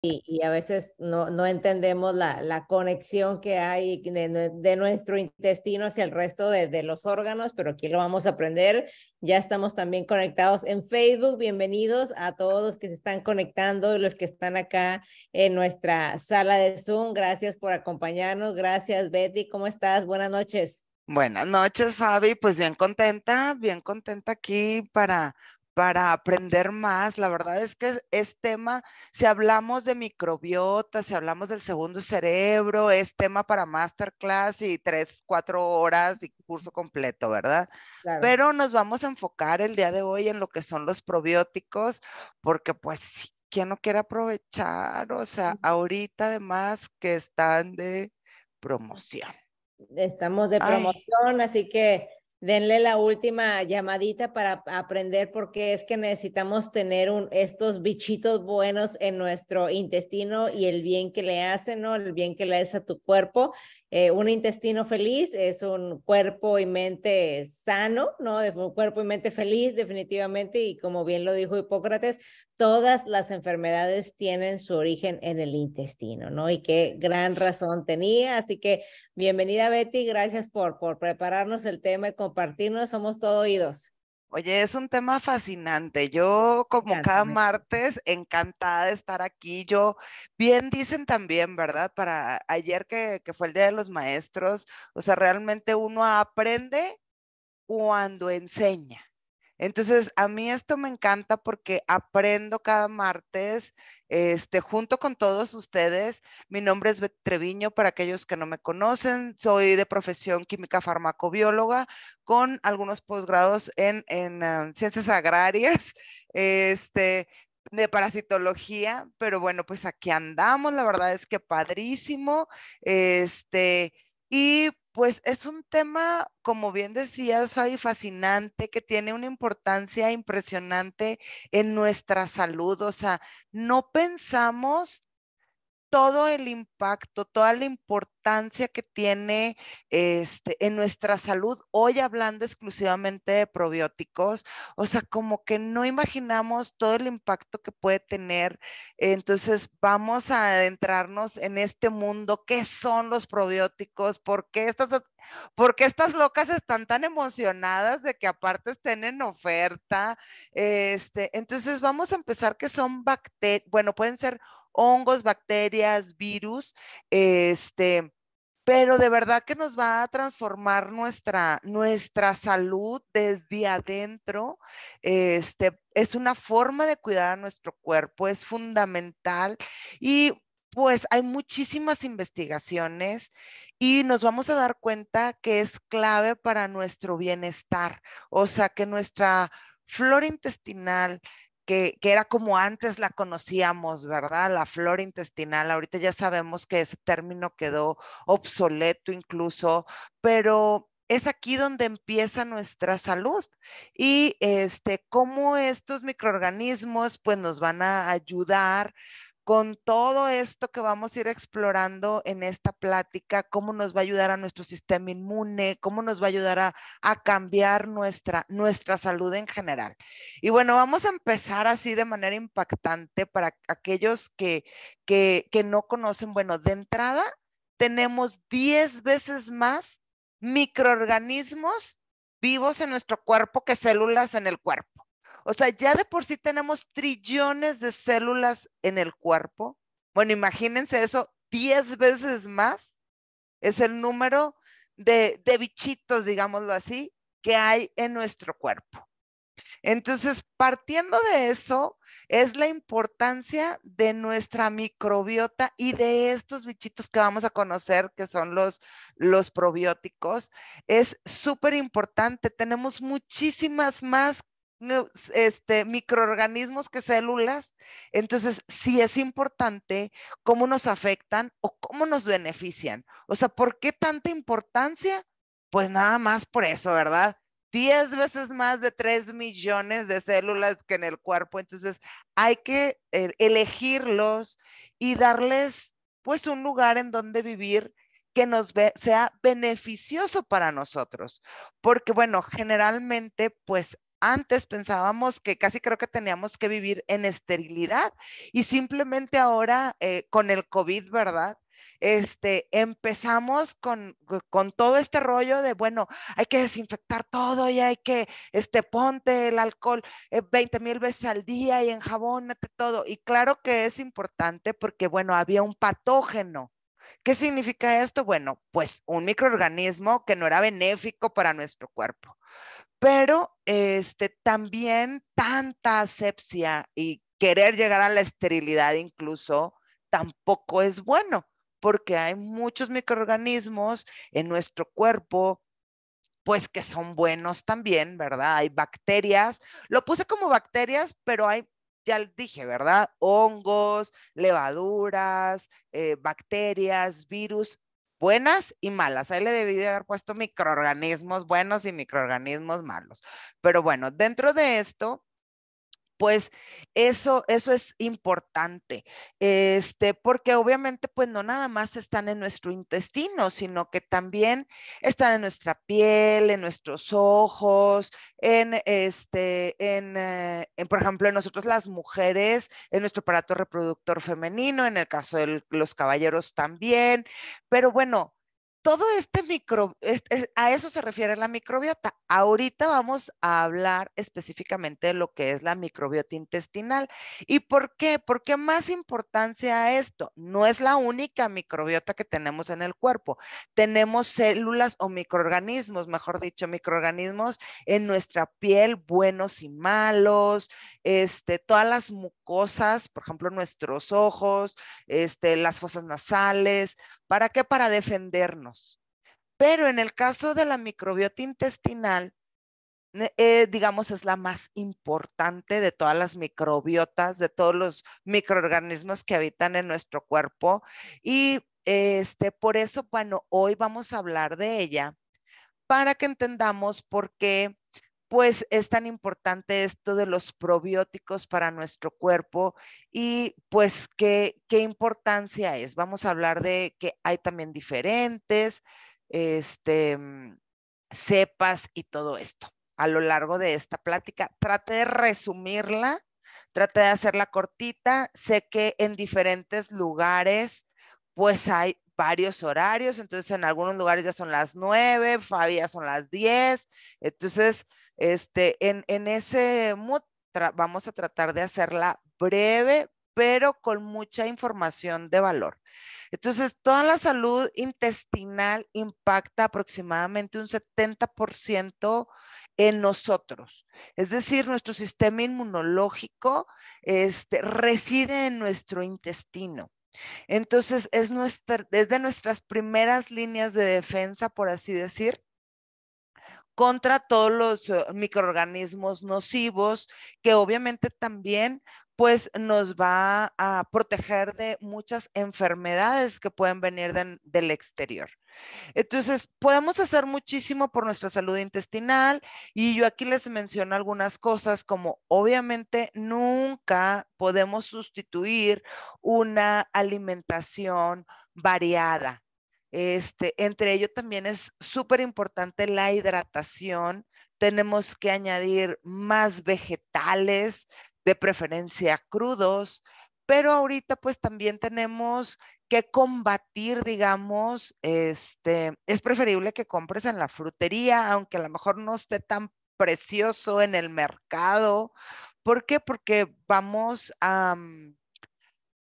y, a veces no, entendemos la, conexión que hay de, nuestro intestino hacia el resto de, de los órganos, pero aquí lo vamos a aprender. Ya estamos también conectados en Facebook. Bienvenidos a todos los que se están conectando y los que están acá en nuestra sala de Zoom. Gracias por acompañarnos. Gracias, Betty. ¿Cómo estás? Buenas noches. Buenas noches, Fabi. Pues bien contenta, bien contenta aquí para para aprender más. La verdad es que es, tema, si hablamos de microbiota, si hablamos del segundo cerebro, es tema para masterclass y tres, cuatro horas y curso completo, ¿verdad? Pero nos vamos a enfocar el día de hoy en lo que son los probióticos, porque pues ¿Quién no quiere aprovechar? O sea, ahorita además que están de promoción. Estamos de promoción, así que denle la última llamadita para aprender por qué es que necesitamos tener un, estos bichitos buenos en nuestro intestino y el bien que le hacen, ¿no? El bien que le hace a tu cuerpo. Eh, un intestino feliz es un cuerpo y mente sano, ¿no? De, un cuerpo y mente feliz, definitivamente. Y como bien lo dijo Hipócrates, todas las enfermedades tienen su origen en el intestino, ¿no? Y qué gran razón tenía. Así que bienvenida, Betty. Gracias por, por prepararnos el tema y compartirnos, somos todo oídos. Oye, es un tema fascinante. Yo, como cada martes, encantada de estar aquí. Yo, bien dicen también, ¿verdad? Para ayer que, que fue el Día de los Maestros, o sea, realmente uno aprende cuando enseña. Entonces, a mí esto me encanta porque aprendo cada martes, este, junto con todos ustedes. Mi nombre es Betreviño, Treviño, para aquellos que no me conocen, soy de profesión química farmacobióloga con algunos posgrados en, ah, ciencias agrarias, este, de parasitología, pero bueno, pues aquí andamos, la verdad es que padrísimo, este, y pues es un tema, como bien decías, Fabi, fascinante, que tiene una importancia impresionante en nuestra salud. O sea, no pensamos todo el impacto, toda la importancia que tiene este, en nuestra salud, hoy hablando exclusivamente de probióticos, o sea, como que no imaginamos todo el impacto que puede tener. Entonces, vamos a adentrarnos en este mundo, qué son los probióticos, por qué estas porque estas locas están tan emocionadas de que aparte estén en oferta. Este, entonces vamos a empezar que son bacterias, bueno, pueden ser hongos, bacterias, virus, este, pero de verdad que nos va a transformar nuestra, nuestra salud desde adentro. Este, es una forma de cuidar a nuestro cuerpo, es fundamental. Y pues hay muchísimas investigaciones y nos vamos a dar cuenta que es clave para nuestro bienestar, o sea, que nuestra flora intestinal, que, era como antes la conocíamos, ¿verdad? La flora intestinal. Ahorita ya sabemos que ese término quedó obsoleto incluso, pero es aquí donde empieza nuestra salud y este, cómo estos microorganismos pues nos van a ayudar con todo esto que vamos a ir explorando en esta plática, cómo nos va a ayudar a nuestro sistema inmune, cómo nos va a ayudar a, cambiar nuestra, nuestra salud en general. Y bueno, vamos a empezar así de manera impactante para aquellos que, que, que no conocen. Bueno, de entrada tenemos 10 veces más microorganismos vivos en nuestro cuerpo que células en el cuerpo. O sea, ya de por sí tenemos trillones de células en el cuerpo. Bueno, imagínense eso, 10 veces más es el número de, bichitos, digámoslo así, que hay en nuestro cuerpo. Entonces, partiendo de eso, es la importancia de nuestra microbiota y de estos bichitos que vamos a conocer, que son los, los probióticos. Es súper importante. Tenemos muchísimas más este, microorganismos que células. Entonces, sí es importante cómo nos afectan o cómo nos benefician. O sea, ¿por qué tanta importancia? Pues nada más por eso, ¿verdad? diez veces más de 3 millones de células que en el cuerpo. Entonces, hay que eh, elegirlos y darles pues un lugar en donde vivir que nos sea beneficioso para nosotros. Porque bueno, generalmente pues antes pensábamos que casi creo que teníamos que vivir en esterilidad y simplemente ahora eh, con el COVID, ¿verdad? este, empezamos con, todo este rollo de, bueno, hay que desinfectar todo y hay que, este, ponte el alcohol 20 eh, mil veces al día y enjabónate todo. Y claro que es importante porque, bueno, había un patógeno. ¿Qué significa esto? Bueno, pues un microorganismo que no era benéfico para nuestro cuerpo pero este, también tanta asepsia y querer llegar a la esterilidad incluso tampoco es bueno, porque hay muchos microorganismos en nuestro cuerpo, pues que son buenos también, ¿verdad? Hay bacterias, lo puse como bacterias, pero hay, ya dije, ¿verdad? Hongos, levaduras, eh, bacterias, virus, buenas y malas. Ahí le debí de haber puesto microorganismos buenos y microorganismos malos. Pero bueno, dentro de esto, pues eso, eso es importante, este, porque obviamente pues no nada más están en nuestro intestino, sino que también están en nuestra piel, en nuestros ojos, en este, en, eh, por ejemplo, en nosotros las mujeres, en nuestro aparato reproductor femenino, en el caso de los caballeros también, pero bueno, todo este micro, a eso se refiere la microbiota. Ahorita vamos a hablar específicamente de lo que es la microbiota intestinal. ¿Y por qué? Porque más importancia a esto? No es la única microbiota que tenemos en el cuerpo. Tenemos células o microorganismos, mejor dicho, microorganismos en nuestra piel, buenos y malos, este, todas las mucosas, por ejemplo, nuestros ojos, este, las fosas nasales. ¿Para qué? Para defendernos pero en el caso de la microbiota intestinal, eh, digamos, es la más importante de todas las microbiotas, de todos los microorganismos que habitan en nuestro cuerpo. Y este, por eso, bueno, hoy vamos a hablar de ella para que entendamos por qué pues es tan importante esto de los probióticos para nuestro cuerpo y pues qué, importancia es. Vamos a hablar de que hay también diferentes este, mm, cepas y todo esto a lo largo de esta plática. trate de resumirla, trate de hacerla cortita. Sé que en diferentes lugares pues hay varios horarios, entonces en algunos lugares ya son las nueve, Fabi ya son las 10, entonces este, en, ese mood vamos a tratar de hacerla breve, pero con mucha información de valor. Entonces, toda la salud intestinal impacta aproximadamente un 70% en nosotros. Es decir, nuestro sistema inmunológico este, reside en nuestro intestino. Entonces, es, nuestra, es de nuestras primeras líneas de defensa, por así decir, contra todos los eh, microorganismos nocivos, que obviamente también pues nos va a proteger de muchas enfermedades que pueden venir del exterior. Entonces, podemos hacer muchísimo por nuestra salud intestinal y yo aquí les menciono algunas cosas como obviamente nunca podemos sustituir una alimentación variada. Este, entre ello también es súper importante la hidratación. Tenemos que añadir más vegetales, de preferencia crudos, pero ahorita pues también tenemos que combatir, digamos, este, es preferible que compres en la frutería, aunque a lo mejor no esté tan precioso en el mercado. ¿Por qué? Porque vamos a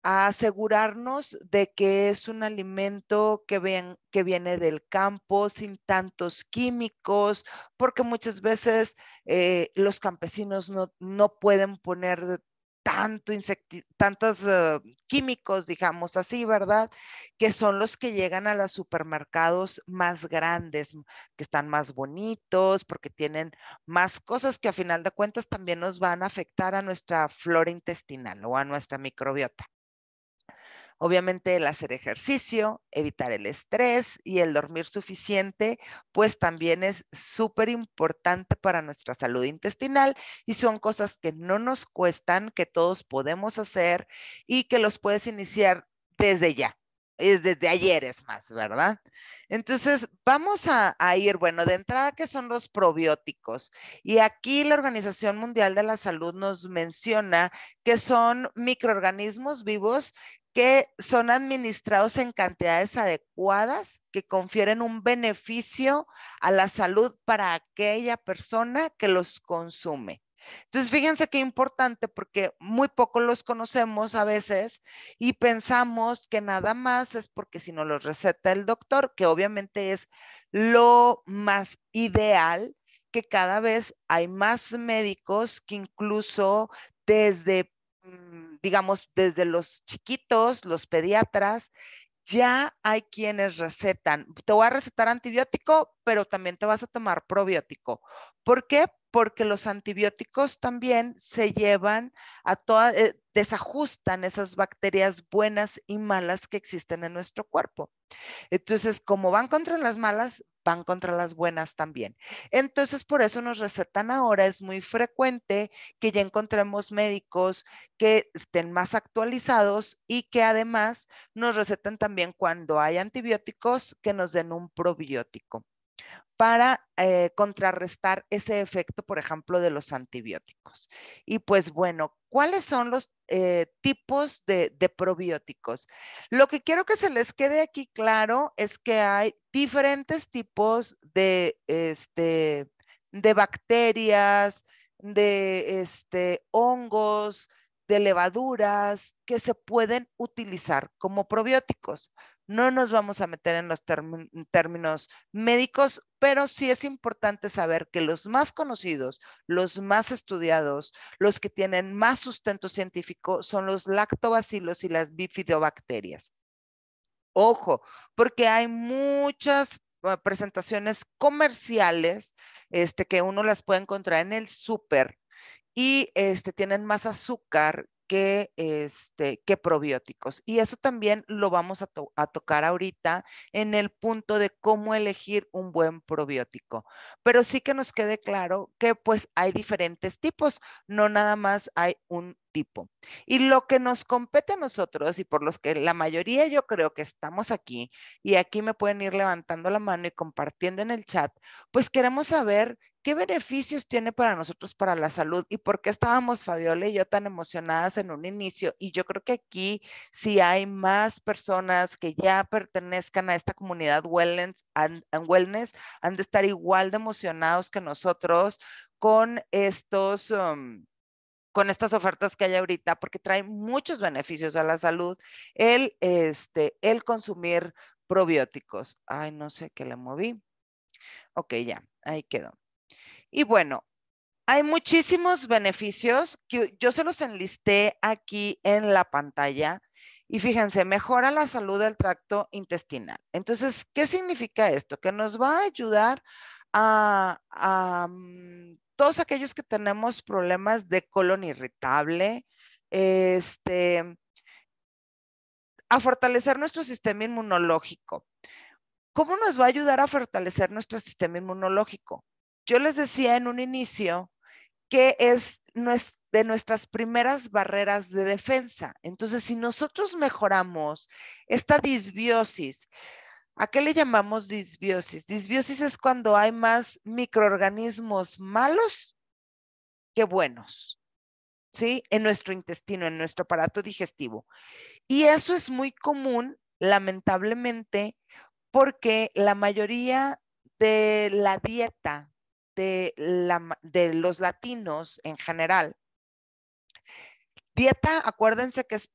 a asegurarnos de que es un alimento que, que viene del campo sin tantos químicos, porque muchas veces eh, los campesinos no, no, pueden poner tanto tantos eh, químicos, digamos así, ¿verdad? Que son los que llegan a los supermercados más grandes, que están más bonitos, porque tienen más cosas que a final de cuentas también nos van a afectar a nuestra flora intestinal o a nuestra microbiota. Obviamente el hacer ejercicio, evitar el estrés y el dormir suficiente, pues también es súper importante para nuestra salud intestinal y son cosas que no nos cuestan, que todos podemos hacer y que los puedes iniciar desde ya es desde ayer es más, ¿verdad? Entonces, vamos a, a, ir, bueno, de entrada, ¿qué son los probióticos? Y aquí la Organización Mundial de la Salud nos menciona que son microorganismos vivos que son administrados en cantidades adecuadas, que confieren un beneficio a la salud para aquella persona que los consume. Entonces, fíjense qué importante porque muy poco los conocemos a veces y pensamos que nada más es porque si no los receta el doctor, que obviamente es lo más ideal, que cada vez hay más médicos que incluso desde, mm, digamos, desde los chiquitos, los pediatras, ya hay quienes recetan. Te voy a recetar antibiótico, pero también te vas a tomar probiótico. ¿Por qué? porque los antibióticos también se llevan a todas, eh, desajustan esas bacterias buenas y malas que existen en nuestro cuerpo. Entonces, como van contra las malas, van contra las buenas también. Entonces, por eso nos recetan ahora, es muy frecuente que ya encontremos médicos que estén más actualizados y que además nos recetan también cuando hay antibióticos que nos den un probiótico para eh, contrarrestar ese efecto, por ejemplo, de los antibióticos. Y pues bueno, ¿cuáles son los eh, tipos de, probióticos? Lo que quiero que se les quede aquí claro es que hay diferentes tipos de, este, bacterias, de este, hongos, de levaduras que se pueden utilizar como probióticos. No nos vamos a meter en los términos médicos, pero sí es importante saber que los más conocidos, los más estudiados, los que tienen más sustento científico son los lactobacilos y las bifidobacterias. Ojo, porque hay muchas eh, presentaciones comerciales este, que uno las puede encontrar en el súper y este, tienen más azúcar que, este, probióticos. Y eso también lo vamos a, a, tocar ahorita en el punto de cómo elegir un buen probiótico. Pero sí que nos quede claro que pues hay diferentes tipos, no nada más hay un tipo. Y lo que nos compete a nosotros y por los que la mayoría yo creo que estamos aquí, y aquí me pueden ir levantando la mano y compartiendo en el chat, pues queremos saber ¿Qué beneficios tiene para nosotros para la salud? ¿Y por qué estábamos Fabiola y yo tan emocionadas en un inicio? Y yo creo que aquí si hay más personas que ya pertenezcan a esta comunidad wellness, and, wellness han de estar igual de emocionados que nosotros con estos... Um, con estas ofertas que hay ahorita, porque trae muchos beneficios a la salud, el, este, el consumir probióticos. Ay, no sé qué le moví. Ok, ya, ahí quedó. Y bueno, hay muchísimos beneficios que yo se los enlisté aquí en la pantalla. Y fíjense, mejora la salud del tracto intestinal. Entonces, ¿qué significa esto? Que nos va a ayudar a, mm, todos aquellos que tenemos problemas de colon irritable, este, a fortalecer nuestro sistema inmunológico. ¿Cómo nos va a ayudar a fortalecer nuestro sistema inmunológico? Yo les decía en un inicio que es de nuestras primeras barreras de defensa. Entonces, si nosotros mejoramos esta disbiosis, ¿a qué le llamamos disbiosis? Disbiosis es cuando hay más microorganismos malos que buenos. ¿Sí? En nuestro intestino, en nuestro aparato digestivo. Y eso es muy común, lamentablemente, porque la mayoría de la dieta de, los latinos en general. Dieta, acuérdense que es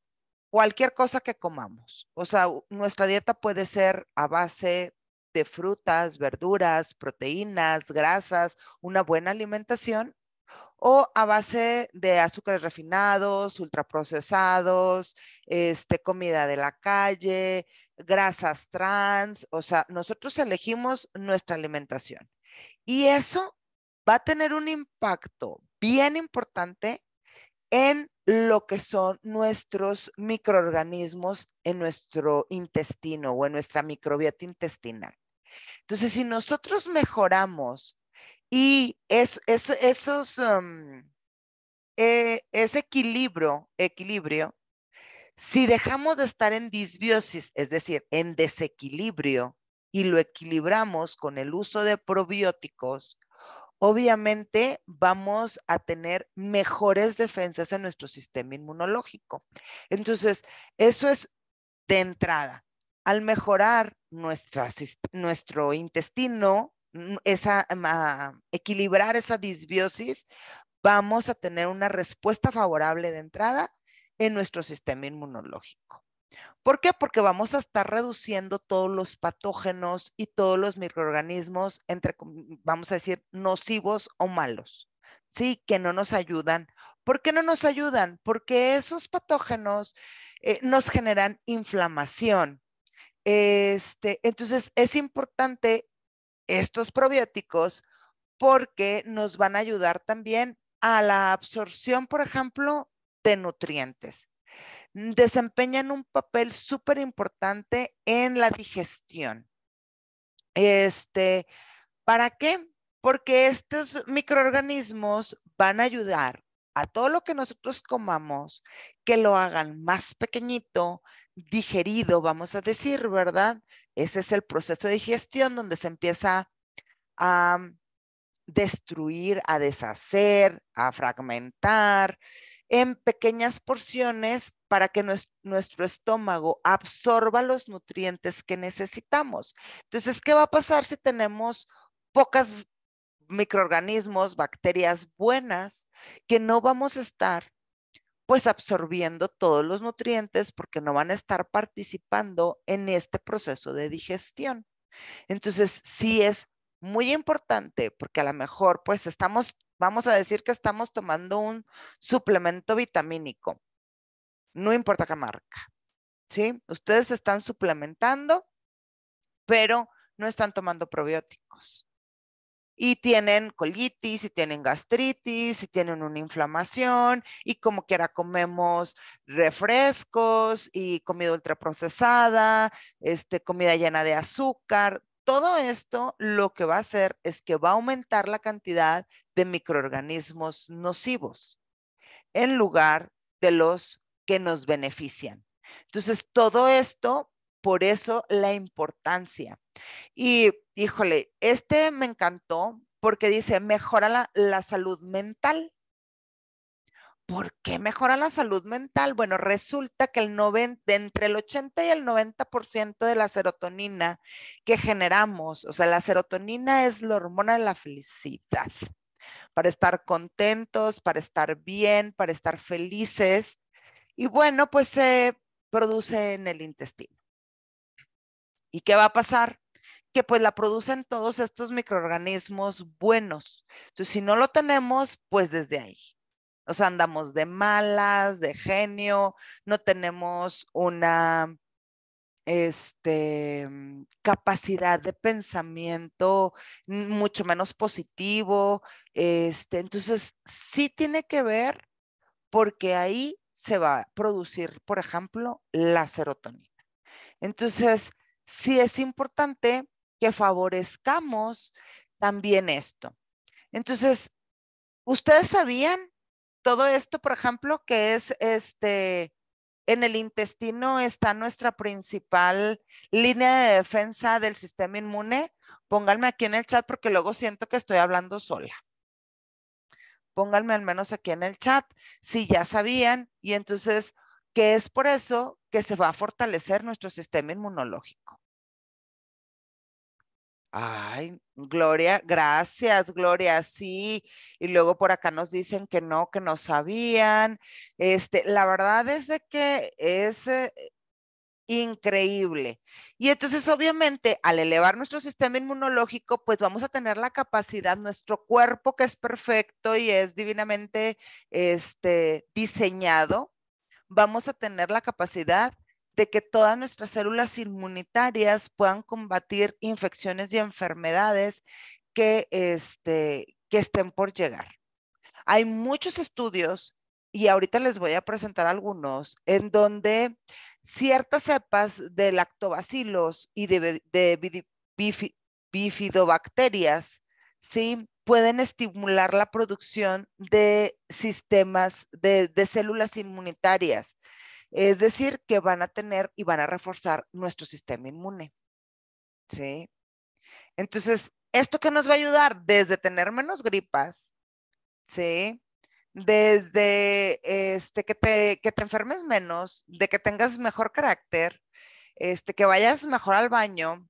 cualquier cosa que comamos. O sea, nuestra dieta puede ser a base de frutas, verduras, proteínas, grasas, una buena alimentación o a base de azúcares refinados, ultraprocesados, este, comida de la calle, grasas trans, o sea, nosotros elegimos nuestra alimentación. Y eso va a tener un impacto bien importante en lo que son nuestros microorganismos en nuestro intestino o en nuestra microbiota intestinal. Entonces, si nosotros mejoramos y esos, um, eh, ese equilibrio, si dejamos de estar en disbiosis, es decir, en desequilibrio, y lo equilibramos con el uso de probióticos, obviamente vamos a tener mejores defensas en nuestro sistema inmunológico. Entonces, eso es de entrada. Al mejorar nuestro intestino, mm, esa, ah, equilibrar esa disbiosis, vamos a tener una respuesta favorable de entrada en nuestro sistema inmunológico. ¿Por qué? Porque vamos a estar reduciendo todos los patógenos y todos los microorganismos, entre, vamos a decir, nocivos o malos, ¿sí? Que no nos ayudan. ¿Por qué no nos ayudan? Porque esos patógenos eh, nos generan inflamación. Este, entonces, es importante estos probióticos porque nos van a ayudar también a la absorción, por ejemplo, de nutrientes. Mm, desempeñan un papel súper importante en la digestión. Este, ¿Para qué? Porque estos microorganismos van a ayudar a todo lo que nosotros comamos, que lo hagan más pequeñito, digerido, vamos a decir, ¿verdad? Ese es el proceso de digestión donde se empieza a mm, destruir, a deshacer, a fragmentar, en pequeñas porciones para que nuestro estómago absorba los nutrientes que necesitamos. Entonces, ¿qué va a pasar si tenemos pocas microorganismos, bacterias buenas, que no vamos a estar pues absorbiendo todos los nutrientes porque no van a estar participando en este proceso de digestión. Entonces, sí es muy importante porque a lo mejor pues estamos Vamos a decir que estamos tomando un suplemento vitamínico. No importa qué marca. ¿Sí? Ustedes están suplementando, pero no están tomando probióticos. Y tienen colitis, y tienen gastritis, y tienen una inflamación, y como quiera comemos refrescos y comida ultraprocesada, este, comida llena de azúcar, todo esto lo que va a hacer es que va a aumentar la cantidad de microorganismos nocivos en lugar de los que nos benefician. Entonces, todo esto, por eso la importancia. Y, híjole, este me encantó porque dice, mejora la, salud mental. ¿por qué mejora la salud mental? Bueno, resulta que el 90, entre el 80 y el 90% de la serotonina que generamos, o sea, la serotonina es la hormona de la felicidad, para estar contentos, para estar bien, para estar felices. Y bueno, pues se produce en el intestino. ¿Y qué va a pasar? que pues la producen todos estos microorganismos buenos. Entonces, si no lo tenemos, pues desde ahí. O sea, andamos de malas, de genio, no tenemos una este, mm, capacidad de pensamiento mucho menos positivo. Este, entonces, sí tiene que ver porque ahí se va a producir, por ejemplo, la serotonina. Entonces, sí es importante que favorezcamos también esto. Entonces, ¿ustedes sabían todo esto, por ejemplo, que es este, en el intestino está nuestra principal línea de defensa del sistema inmune. Pónganme aquí en el chat porque luego siento que estoy hablando sola. Pónganme al menos aquí en el chat si ya sabían y entonces que es por eso que se va a fortalecer nuestro sistema inmunológico. Ay, Gloria, gracias, Gloria, sí. Y luego por acá nos dicen que no, que no sabían. Este, la verdad es de que es eh, increíble. Y entonces, obviamente, al elevar nuestro sistema inmunológico, pues vamos a tener la capacidad, nuestro cuerpo que es perfecto y es divinamente este, diseñado, vamos a tener la capacidad de que todas nuestras células inmunitarias puedan combatir infecciones y enfermedades que, este, que estén por llegar. Hay muchos estudios, y ahorita les voy a presentar algunos, en donde ciertas cepas de lactobacilos y de, bifidobacterias, ¿sí? pueden estimular la producción de sistemas de células inmunitarias es decir, que van a tener y van a reforzar nuestro sistema inmune. ¿Sí? Entonces, ¿esto qué nos va a ayudar? Desde tener menos gripas, ¿sí? Desde este, que, te, que te enfermes menos, de que tengas mejor carácter, este, que vayas mejor al baño,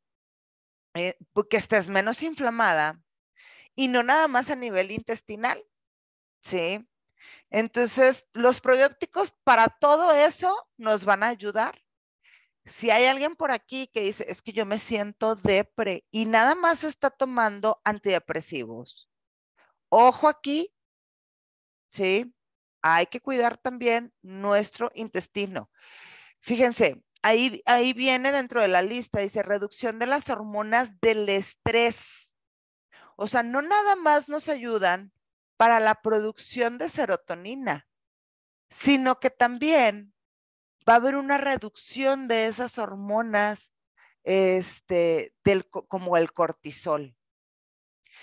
eh, que estés menos inflamada y no nada más a nivel intestinal, ¿sí? Entonces, los probióticos para todo eso nos van a ayudar. Si hay alguien por aquí que dice, es que yo me siento depre y nada más está tomando antidepresivos. Ojo aquí, ¿sí? Hay que cuidar también nuestro intestino. Fíjense, ahí, ahí viene dentro de la lista, dice reducción de las hormonas del estrés. O sea, no nada más nos ayudan para la producción de serotonina, sino que también va a haber una reducción de esas hormonas este, como el cortisol.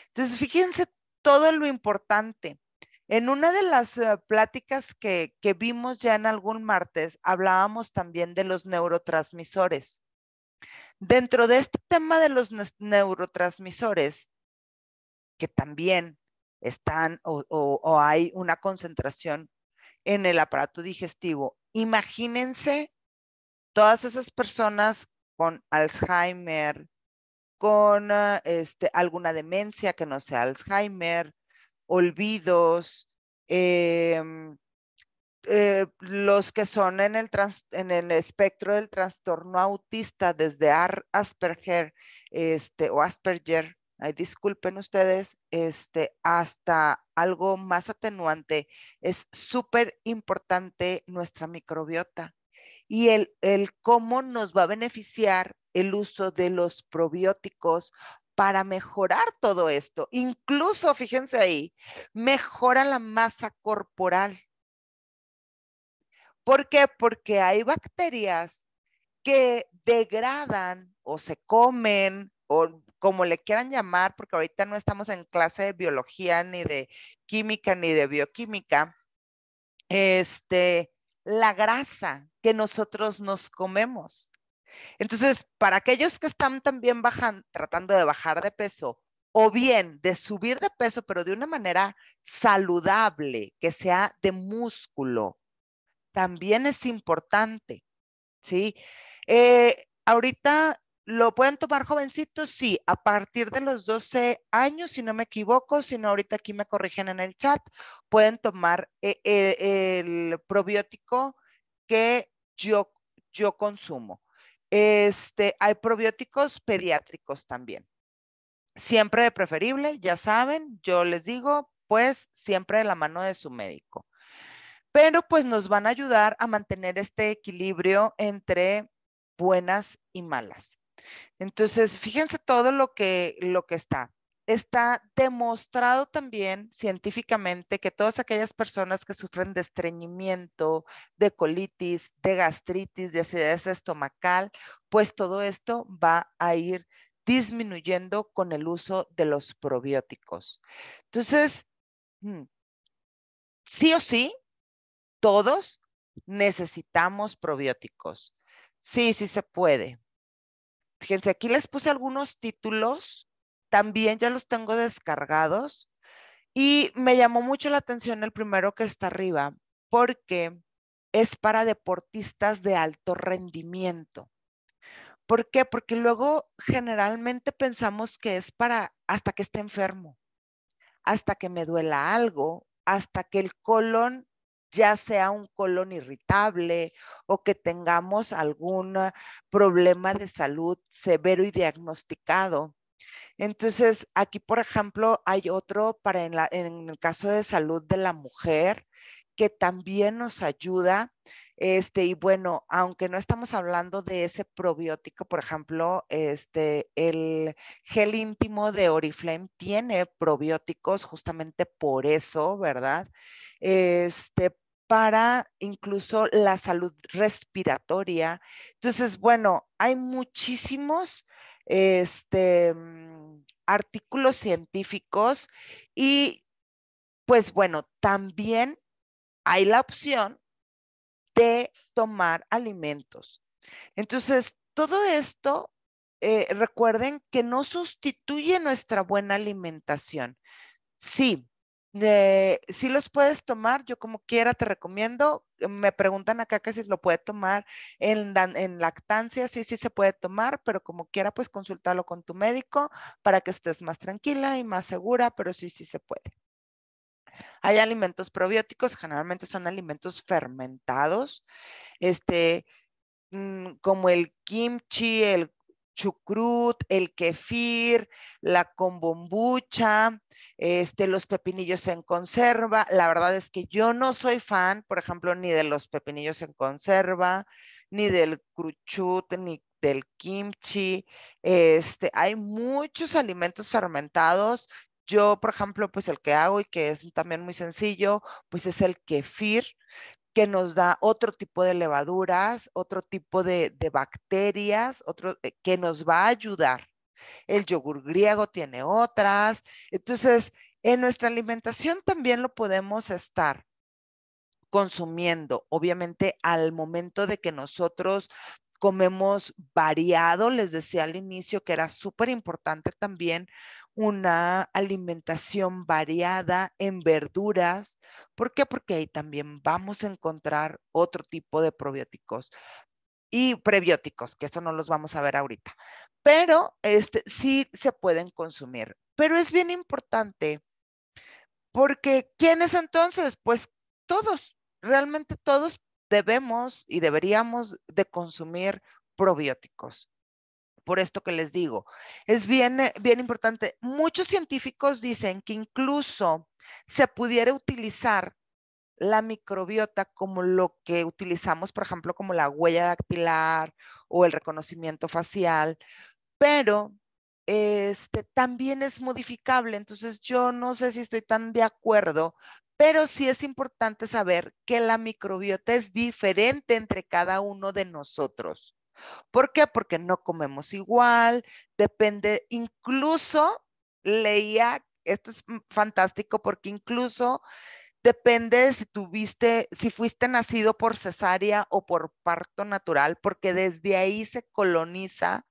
Entonces, fíjense todo lo importante. En una de las eh, pláticas que, que, vimos ya en algún martes, hablábamos también de los neurotransmisores. Dentro de este tema de los neurotransmisores, que también están o, hay una concentración en el aparato digestivo. Imagínense todas esas personas con Alzheimer, con ah, este, alguna demencia que no sea Alzheimer, olvidos, em, eh, los que son en el, en el espectro del trastorno autista desde Asperger este, o Asperger, disculpen ustedes, este, hasta algo más atenuante, es súper importante nuestra microbiota y el, el cómo nos va a beneficiar el uso de los probióticos para mejorar todo esto. Incluso, fíjense ahí, mejora la masa corporal. ¿Por qué? Porque hay bacterias que degradan o se comen o como le quieran llamar, porque ahorita no estamos en clase de biología, ni de química, ni de bioquímica, este, la grasa que nosotros nos comemos. Entonces, para aquellos que están también bajando, tratando de bajar de peso o bien de subir de peso, pero de una manera saludable, que sea de músculo, también es importante, ¿sí? Eh, ahorita ¿Lo pueden tomar jovencitos? Sí, a partir de los 12 años, si no me equivoco, si no ahorita aquí me corrigen en el chat, pueden tomar eh, eh, el, probiótico que yo, yo consumo. Este, hay probióticos pediátricos también. Siempre de preferible, ya saben, yo les digo, pues siempre de la mano de su médico. Pero pues nos van a ayudar a mantener este equilibrio entre buenas y malas. Entonces, fíjense todo lo que, lo que está. Está demostrado también científicamente que todas aquellas personas que sufren de estreñimiento, de colitis, de gastritis, de acidez estomacal, pues todo esto va a ir disminuyendo con el uso de los probióticos. Entonces, mm, sí o sí, todos necesitamos probióticos. Sí, sí se puede. Fíjense, aquí les puse algunos títulos, también ya los tengo descargados y me llamó mucho la atención el primero que está arriba porque es para deportistas de alto rendimiento. ¿Por qué? Porque luego generalmente pensamos que es para hasta que esté enfermo, hasta que me duela algo, hasta que el colon ya sea un colon irritable o que tengamos algún ah, problema de salud severo y diagnosticado. Entonces, aquí, por ejemplo, hay otro para en, el caso de salud de la mujer que también nos ayuda este, y bueno, aunque no estamos hablando de ese probiótico, por ejemplo, este, el gel íntimo de Oriflame tiene probióticos justamente por eso, ¿verdad? este, para incluso la salud respiratoria. Entonces, bueno, hay muchísimos este, mm, artículos científicos y pues bueno, también hay la opción de tomar alimentos. Entonces, todo esto, eh, recuerden que no sustituye nuestra buena alimentación. Sí, si los puedes tomar, yo como quiera te recomiendo. Me preguntan acá que si lo puede tomar en, lactancia, sí, sí se puede tomar, pero como quiera, pues consultarlo con tu médico para que estés más tranquila y más segura, pero sí, sí se puede. Hay alimentos probióticos, generalmente son alimentos fermentados, este, mm, como el kimchi, el chucrut, el kefir, la kombucha, este, los pepinillos en conserva. La verdad es que yo no soy fan, por ejemplo, ni de los pepinillos en conserva, ni del cruchut, ni del kimchi. Este, hay muchos alimentos fermentados. Yo, por ejemplo, pues el que hago y que es también muy sencillo, pues es el kefir, que nos da otro tipo de levaduras, otro tipo de, bacterias, otro, eh, que nos va a ayudar. El yogur griego tiene otras. Entonces, en nuestra alimentación también lo podemos estar consumiendo, obviamente al momento de que nosotros comemos variado, les decía al inicio que era súper importante también una alimentación variada en verduras. ¿Por qué? Porque ahí también vamos a encontrar otro tipo de probióticos y prebióticos, que eso no los vamos a ver ahorita, pero este, sí se pueden consumir. Pero es bien importante porque ¿quiénes entonces? Pues todos, realmente todos debemos y deberíamos de consumir probióticos. Por esto que les digo, es bien, eh, bien importante. Muchos científicos dicen que incluso se pudiera utilizar la microbiota como lo que utilizamos, por ejemplo, como la huella dactilar o el reconocimiento facial, pero este, también es modificable. Entonces, yo no sé si estoy tan de acuerdo pero sí es importante saber que la microbiota es diferente entre cada uno de nosotros. ¿Por qué? Porque no comemos igual, depende, incluso leía, esto es fantástico porque incluso depende si tuviste, si fuiste nacido por cesárea o por parto natural, porque desde ahí se coloniza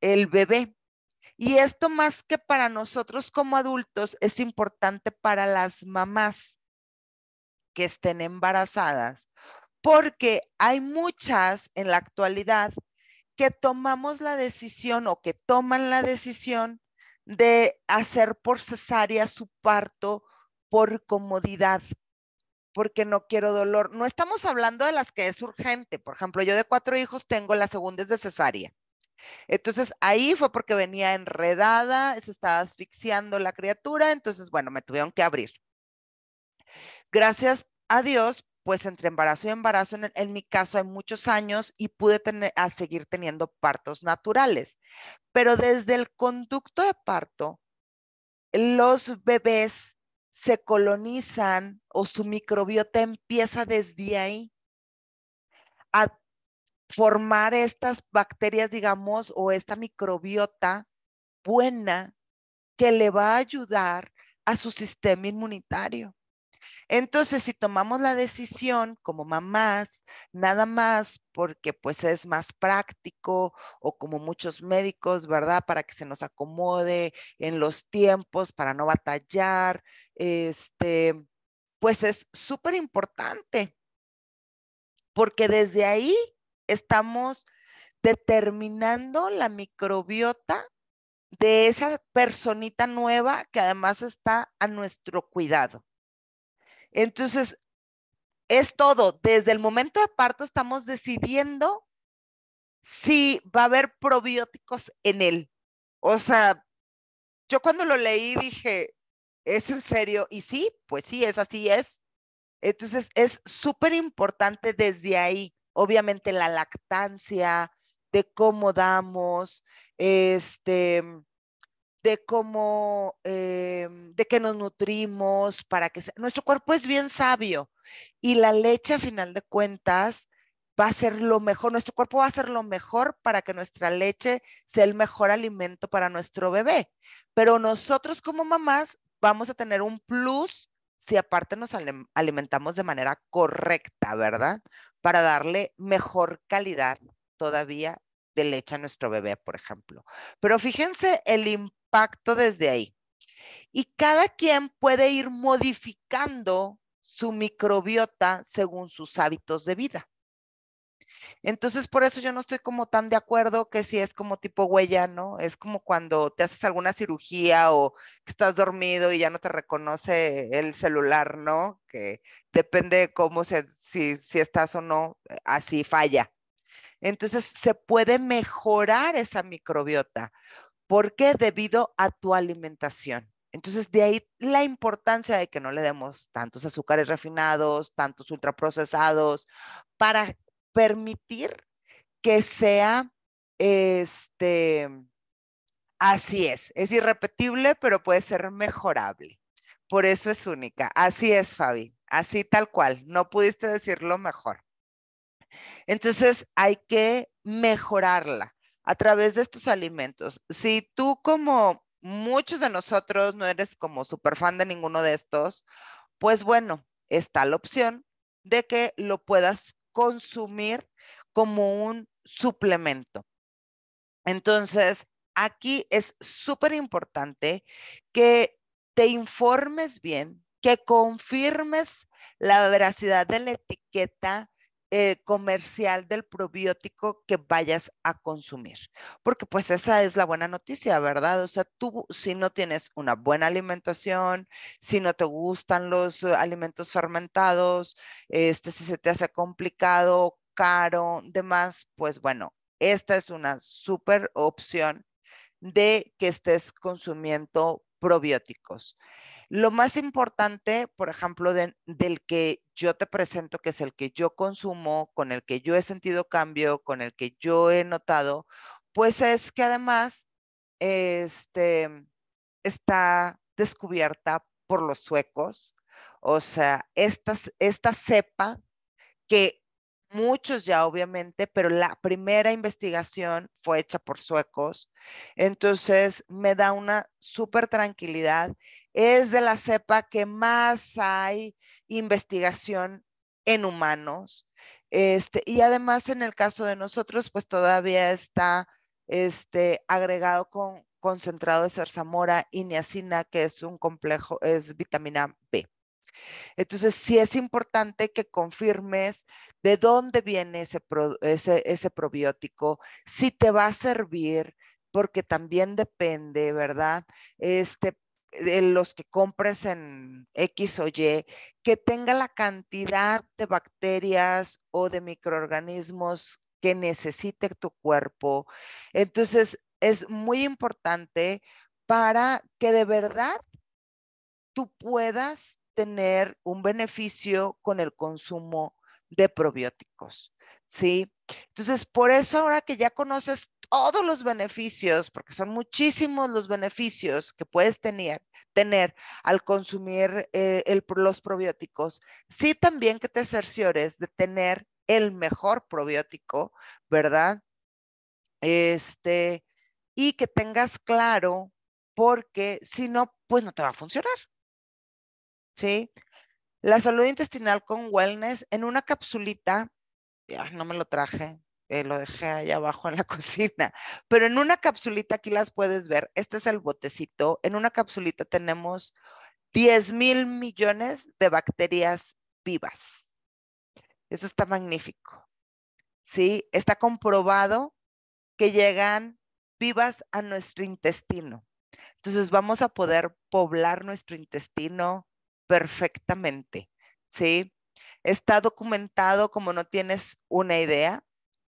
el bebé. Y esto más que para nosotros como adultos es importante para las mamás que estén embarazadas, porque hay muchas en la actualidad que tomamos la decisión o que toman la decisión de hacer por cesárea su parto por comodidad, porque no quiero dolor. No estamos hablando de las que es urgente. Por ejemplo, yo de cuatro hijos tengo la segunda es de cesárea. Entonces ahí fue porque venía enredada, se estaba asfixiando la criatura, entonces bueno, me tuvieron que abrir. Gracias a Dios, pues entre embarazo y embarazo, en, mi caso hay muchos años y pude tener, a seguir teniendo partos naturales. Pero desde el conducto de parto, los bebés se colonizan o su microbiota empieza desde ahí a formar estas bacterias, digamos, o esta microbiota buena que le va a ayudar a su sistema inmunitario. Entonces, si tomamos la decisión como mamás, nada más porque pues es más práctico o como muchos médicos, ¿verdad? Para que se nos acomode en los tiempos, para no batallar, este, pues es súper importante, porque desde ahí estamos determinando la microbiota de esa personita nueva que además está a nuestro cuidado. Entonces, es todo. Desde el momento de parto estamos decidiendo si va a haber probióticos en él. O sea, yo cuando lo leí dije, ¿es en serio? Y sí, pues sí, es así es. Entonces, es súper importante desde ahí obviamente la lactancia, de cómo damos, este, de cómo, em, de que nos nutrimos, para que nuestro cuerpo es bien sabio y la leche a final de cuentas va a ser lo mejor, nuestro cuerpo va a ser lo mejor para que nuestra leche sea el mejor alimento para nuestro bebé. Pero nosotros como mamás vamos a tener un plus si aparte nos alimentamos de manera correcta, ¿verdad? Para darle mejor calidad todavía de leche a nuestro bebé, por ejemplo. Pero fíjense el impacto desde ahí. Y cada quien puede ir modificando su microbiota según sus hábitos de vida. Entonces, por eso yo no estoy como tan de acuerdo que si es como tipo huella, ¿no? Es como cuando te haces alguna cirugía o que estás dormido y ya no te reconoce el celular, ¿no? Que depende cómo, se, si, si estás o no, eh, así falla. Entonces, se puede mejorar esa microbiota. ¿Por qué? Debido a tu alimentación. Entonces, de ahí la importancia de que no le demos tantos azúcares refinados, tantos ultraprocesados, para permitir que sea, este, así es, es irrepetible, pero puede ser mejorable. Por eso es única. Así es, Fabi, así tal cual. No pudiste decirlo mejor. Entonces hay que mejorarla a través de estos alimentos. Si tú como muchos de nosotros no eres como super fan de ninguno de estos, pues bueno, está la opción de que lo puedas consumir como un suplemento. Entonces, aquí es súper importante que te informes bien, que confirmes la veracidad de la etiqueta eh, comercial del probiótico que vayas a consumir. Porque pues esa es la buena noticia, ¿verdad? O sea, tú si no tienes una buena alimentación, si no te gustan los eh, alimentos fermentados, este, si se te hace complicado, caro, demás, pues bueno, esta es una súper opción de que estés consumiendo probióticos. Lo más importante, por ejemplo, del que yo te presento, que es el que yo consumo, con el que yo he sentido cambio, con el que yo he notado, pues es que además este, está descubierta por los suecos, o sea, esta, esta cepa que muchos ya obviamente, pero la primera investigación fue hecha por suecos. Entonces me da una súper tranquilidad es de la cepa que más hay investigación en humanos. Este, y además en el caso de nosotros, pues todavía está este, agregado con concentrado de zarzamora y niacina, que es un complejo, es vitamina B. Entonces, sí es importante que confirmes de dónde viene ese, ese, probiótico, si te va a servir, porque también depende, ¿verdad? Este, los que compres en X o Y, que tenga la cantidad de bacterias o de microorganismos que necesite tu cuerpo. Entonces, es muy importante para que de verdad tú puedas tener un beneficio con el consumo de probióticos, ¿sí? Entonces, por eso ahora que ya conoces todos los beneficios, porque son muchísimos los beneficios que puedes tener, tener al consumir eh, los probióticos, sí también que te cerciores de tener el mejor probiótico, ¿verdad? Este, y que tengas claro, porque si no, pues no te va a funcionar. ¿Sí? La salud intestinal con wellness en una capsulita, ya no me lo traje, eh, lo dejé allá abajo en la cocina, pero en una capsulita aquí las puedes ver, este es el botecito, en una capsulita tenemos 10 mil millones de bacterias vivas. Eso está magnífico. ¿Sí? Está comprobado que llegan vivas a nuestro intestino. Entonces vamos a poder poblar nuestro intestino perfectamente. ¿Sí? Está documentado como no tienes una idea.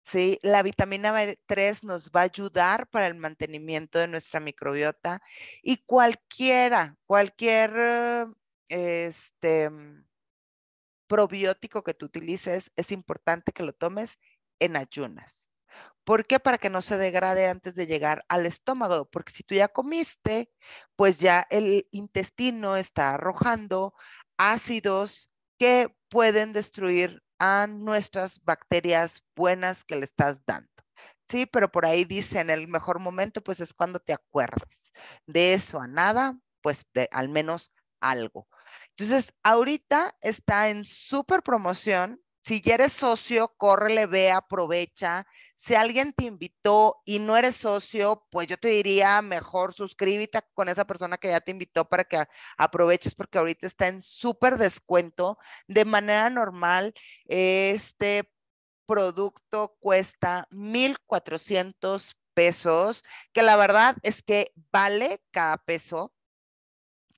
¿sí? La vitamina B3 nos va a ayudar para el mantenimiento de nuestra microbiota y cualquiera, cualquier eh, este, mm, probiótico que tú utilices, es importante que lo tomes en ayunas. ¿Por qué? Para que no se degrade antes de llegar al estómago, porque si tú ya comiste, pues ya el intestino está arrojando ácidos que pueden destruir a nuestras bacterias buenas que le estás dando. Sí, pero por ahí dice en el mejor momento, pues es cuando te acuerdes. De eso a nada, pues de, al menos algo. Entonces, ahorita está en súper promoción si ya eres socio, córrele, ve, aprovecha. Si alguien te invitó y no eres socio, pues yo te diría mejor suscríbete con esa persona que ya te invitó para que aproveches porque ahorita está en súper descuento. De manera normal, este producto cuesta 1,400 pesos, que la verdad es que vale cada peso,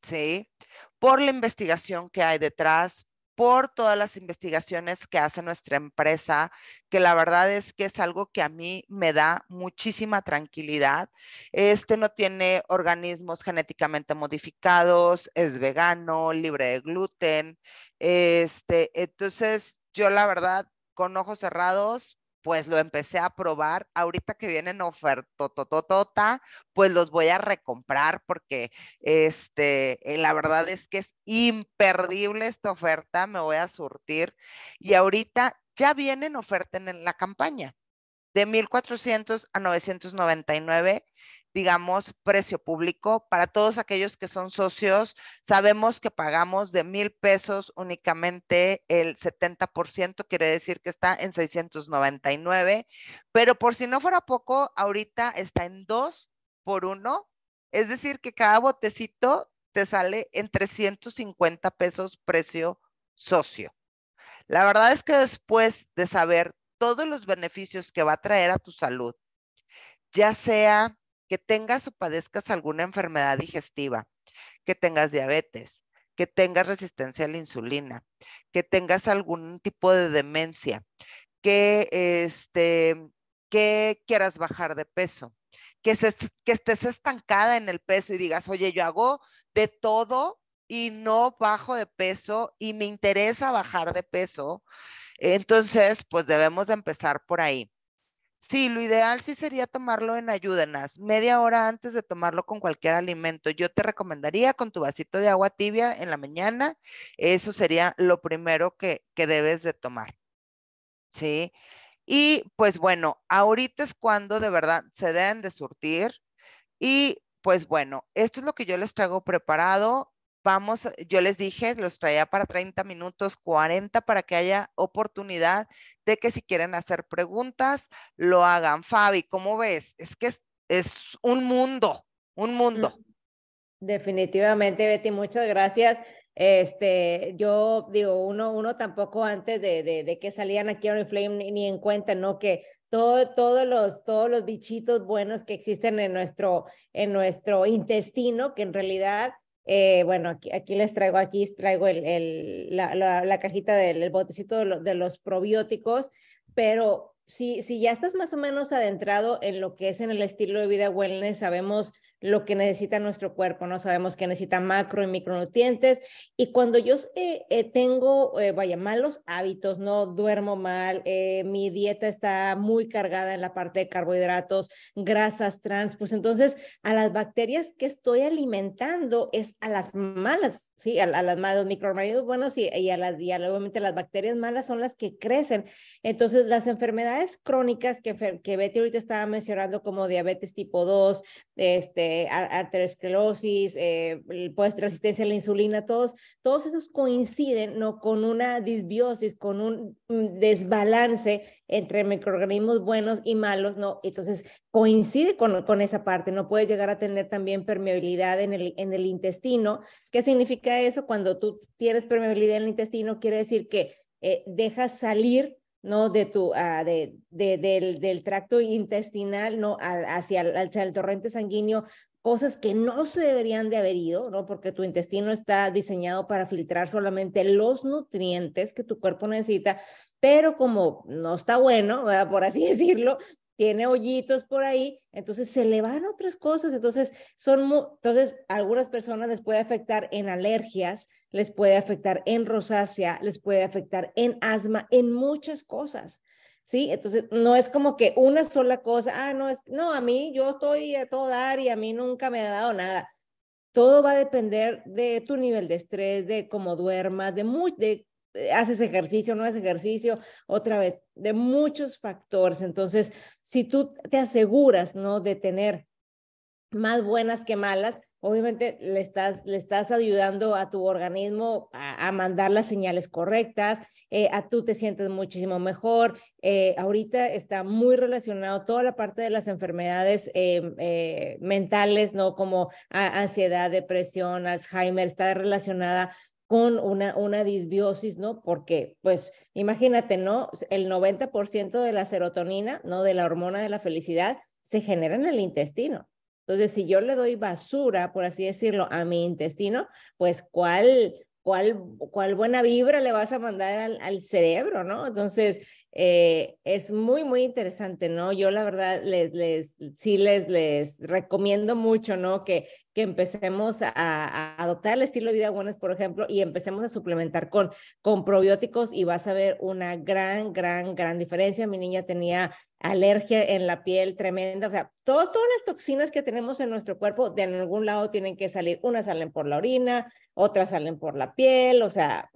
¿sí? Por la investigación que hay detrás, por todas las investigaciones que hace nuestra empresa, que la verdad es que es algo que a mí me da muchísima tranquilidad. Este no tiene organismos genéticamente modificados, es vegano, libre de gluten. Este, entonces, yo la verdad, con ojos cerrados, pues lo empecé a probar. Ahorita que vienen ofertos, pues los voy a recomprar porque este, eh, la verdad es que es imperdible esta oferta, me voy a surtir. Y ahorita ya vienen ofertas en la campaña de 1400 a 999 digamos, precio público. Para todos aquellos que son socios, sabemos que pagamos de mil pesos únicamente el 70%, quiere decir que está en 699, pero por si no fuera poco, ahorita está en dos por uno, es decir, que cada botecito te sale en 350 pesos precio socio. La verdad es que después de saber todos los beneficios que va a traer a tu salud, ya sea que tengas o padezcas alguna enfermedad digestiva, que tengas diabetes, que tengas resistencia a la insulina, que tengas algún tipo de demencia, que, este, que quieras bajar de peso, que, que estés estancada en el peso y digas, oye, yo hago de todo y no bajo de peso y me interesa bajar de peso. Entonces, pues debemos empezar por ahí. Sí, lo ideal sí sería tomarlo en ayúdenas, media hora antes de tomarlo con cualquier alimento. Yo te recomendaría con tu vasito de agua tibia en la mañana, eso sería lo primero que, que debes de tomar. ¿Sí? Y pues bueno, ahorita es cuando de verdad se deben de surtir. Y pues bueno, esto es lo que yo les traigo preparado vamos, yo les dije, los traía para 30 minutos, 40, para que haya oportunidad de que si quieren hacer preguntas, lo hagan. Fabi, ¿cómo ves? Es que es, un mundo, un mm. mundo. Definitivamente, Betty, muchas gracias. Este, yo digo, uno, uno tampoco antes de, que salían aquí a Flame ni, ni en cuenta, ¿no? Que todo, todos, los, todos los bichitos buenos que existen en nuestro, en nuestro intestino, que en realidad eh, bueno, aquí, aquí, les traigo, aquí traigo el, la, cajita del botecito de, los probióticos, pero si, si ya estás más o menos adentrado en lo que es en el estilo de vida wellness, sabemos lo que necesita nuestro cuerpo, ¿no? Sabemos que necesita macro y micronutrientes. Y cuando yo eh, eh, tengo, eh, vaya, malos hábitos, ¿no? Duermo mal, mi dieta está muy cargada en la parte de carbohidratos, grasas trans, pues entonces a las bacterias que estoy alimentando es a las malas, ¿sí? A, las malas, microorganismos buenos y, a las, y obviamente las bacterias malas son las que crecen. Entonces las enfermedades crónicas que, que Betty ahorita estaba mencionando como diabetes tipo 2, este, eh, arteriosclerosis, eh, resistencia a la insulina, todos, todos esos coinciden ¿no? con una disbiosis, con un mm, desbalance entre microorganismos buenos y malos, ¿no? Entonces coincide con, esa parte, ¿no? Puedes llegar a tener también permeabilidad en el, en el intestino. ¿Qué significa eso? Cuando tú tienes permeabilidad en el intestino, quiere decir que eh, dejas salir ¿no? De tu, ah, de, del, del, tracto intestinal, ¿no? hacia, el, torrente sanguíneo, cosas que no se deberían de haber ido, ¿no? Porque tu intestino está diseñado para filtrar solamente los nutrientes que tu cuerpo necesita, pero como no está bueno, por así decirlo, tiene hoyitos por ahí, entonces se le van otras cosas, entonces son, entonces algunas personas les puede afectar en alergias, les puede afectar en rosácea, les puede afectar en asma, en muchas cosas. ¿Sí? Entonces, no es como que una sola cosa, ah, no, es, no, a mí yo estoy a todo dar y a mí nunca me ha dado nada. Todo va a depender de tu nivel de estrés, de cómo duermas, de, de eh, haces ejercicio, no haces ejercicio, otra vez, de muchos factores. Entonces, si tú te aseguras, ¿no? De tener más buenas que malas, obviamente le estás, le estás ayudando a tu organismo a, mandar las señales correctas, eh, a tú te sientes muchísimo mejor. Eh, ahorita está muy relacionado toda la parte de las enfermedades em, mentales, ¿no? Como ansiedad, depresión, Alzheimer, está relacionada con una, una disbiosis, ¿no? Porque, pues, imagínate, ¿no? El 90% de la serotonina, ¿no? De la hormona de la felicidad, se genera en el intestino. Entonces, si yo le doy basura, por así decirlo, a mi intestino, pues, ¿cuál, cuál, cuál buena vibra le vas a mandar al cerebro, ¿no? Entonces, eh, es muy, muy interesante, ¿no? Yo la verdad les, les sí les, les recomiendo mucho, ¿no? Que, que empecemos a, adoptar el estilo de vida Wellness, por ejemplo, y empecemos a suplementar con, con probióticos y vas a ver una gran, gran, gran diferencia. Mi niña tenía alergia en la piel tremenda, o sea, todas las toxinas que tenemos en nuestro cuerpo de algún lado tienen que salir, unas salen por la orina, otras salen por la piel, o sea,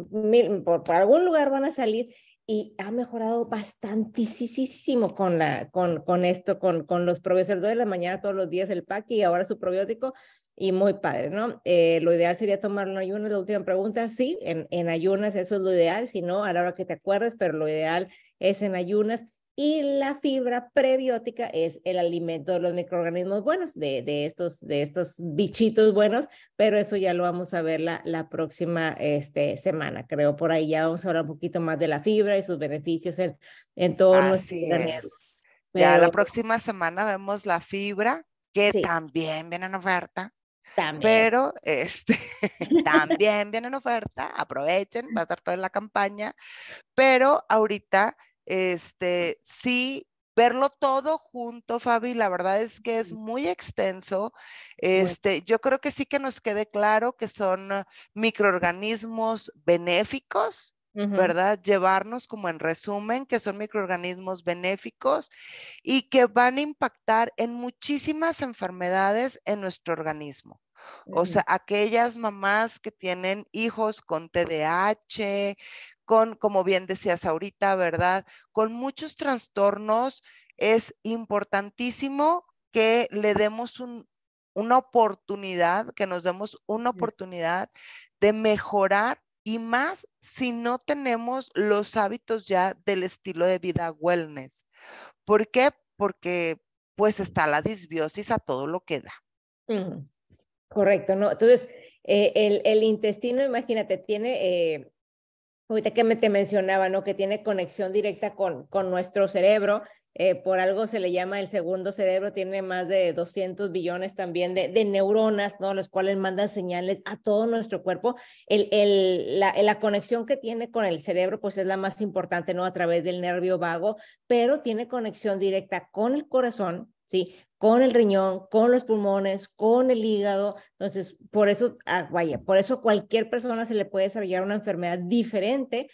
por algún lugar van a salir y ha mejorado bastantísimo con, la, con, con esto, con, con los probióticos de la mañana todos los días, el pack y ahora su probiótico, y muy padre, ¿no? Eh, lo ideal sería tomarlo en ayunas, la última pregunta, sí, en, en ayunas eso es lo ideal, si no, a la hora que te acuerdes, pero lo ideal es en ayunas y la fibra prebiótica es el alimento de los microorganismos buenos, de, de, estos, de estos bichitos buenos, pero eso ya lo vamos a ver la, la próxima este, semana, creo. Por ahí ya vamos a hablar un poquito más de la fibra y sus beneficios en, en todos nuestro Ya la próxima semana vemos la fibra, que también viene en oferta. También. Pero este, también viene en oferta, aprovechen, va a estar toda la campaña. Pero ahorita este, sí, verlo todo junto, Fabi, la verdad es que es muy extenso. Este, yo creo que sí que nos quede claro que son ah, microorganismos benéficos, ¿verdad? Llevarnos como en resumen que son microorganismos benéficos y que van a impactar en muchísimas enfermedades en nuestro organismo. O sea, aquellas mamás que tienen hijos con TDAH, con, como bien decías ahorita, ¿verdad? Con muchos trastornos es importantísimo que le demos una oportunidad, que nos demos una oportunidad de mejorar y más si no tenemos los hábitos ya del estilo de vida wellness. ¿Por qué? Porque pues está la disbiosis a todo lo que da. correcto, ¿no? Entonces, eh, el, intestino, imagínate, tiene eh, ahorita que me te mencionaba, ¿no? Que tiene conexión directa con, con nuestro cerebro. Eh, por algo se le llama el segundo cerebro, tiene más de 200 billones también de, de neuronas, ¿no? Los cuales mandan señales a todo nuestro cuerpo. El, el, la, la, conexión que tiene con el cerebro, pues es la más importante, ¿no? A través del nervio vago, pero tiene conexión directa con el corazón, con el riñón, con los pulmones, con el hígado. Entonces, por eso, ah, vaya, por eso cualquier persona se le puede desarrollar una enfermedad diferente,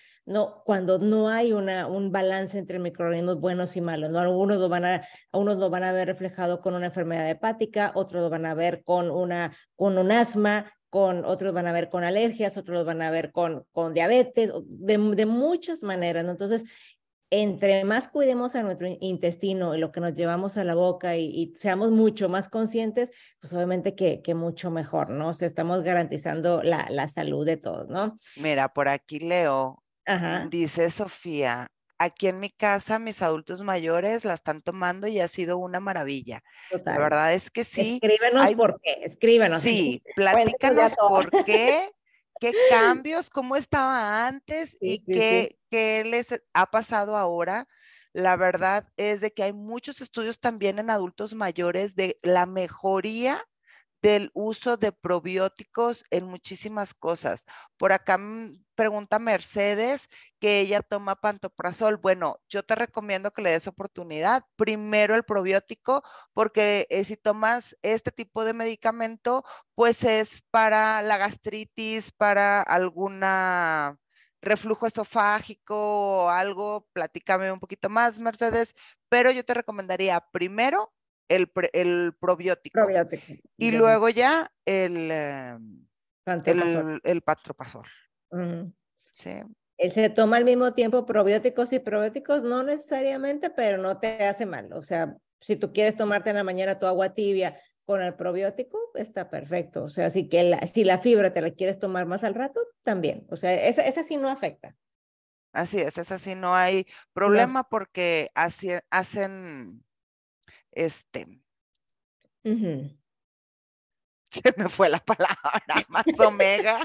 Cuando no hay un balance entre microorganismos buenos y malos, Algunos lo van a, unos van a ver reflejado con una enfermedad hepática, otros lo van a ver con, una, con un asma, con otros van a ver con alergias, otros los van a ver con, con diabetes, de, muchas maneras. Entonces, entre más cuidemos a nuestro intestino y lo que nos llevamos a la boca y, seamos mucho más conscientes, pues obviamente que, mucho mejor, ¿no? O sea, estamos garantizando la, salud de todos, ¿no? Mira, por aquí leo, dice Sofía, aquí en mi casa mis adultos mayores la están tomando y ha sido una maravilla. La verdad es que sí. Escríbenos por qué, escríbenos. Sí, platícanos por qué qué cambios, cómo estaba antes y qué, les ha pasado ahora. La verdad es de que hay muchos estudios también en adultos mayores de la mejoría del uso de probióticos en muchísimas cosas. Por acá mm, pregunta Mercedes que ella toma pantoprazol. Bueno, yo te recomiendo que le des oportunidad. Primero el probiótico, porque eh, si tomas este tipo de medicamento, pues es para la gastritis, para alguna reflujo esofágico o algo, platícame un poquito más, Mercedes, pero yo te recomendaría primero el, probiótico, y luego ya el, eh, el, el, patropasor, Mm. Sí. Él se toma al mismo tiempo probióticos y probióticos, no necesariamente, pero no te hace mal. O sea, si tú quieres tomarte en la mañana tu agua tibia con el probiótico, está perfecto. O sea, si, que la, si la fibra te la quieres tomar más al rato, también. O sea, esa, sí no afecta. Así es, esa sí no hay problema porque e, hacen este. Se me fue la palabra, más omega.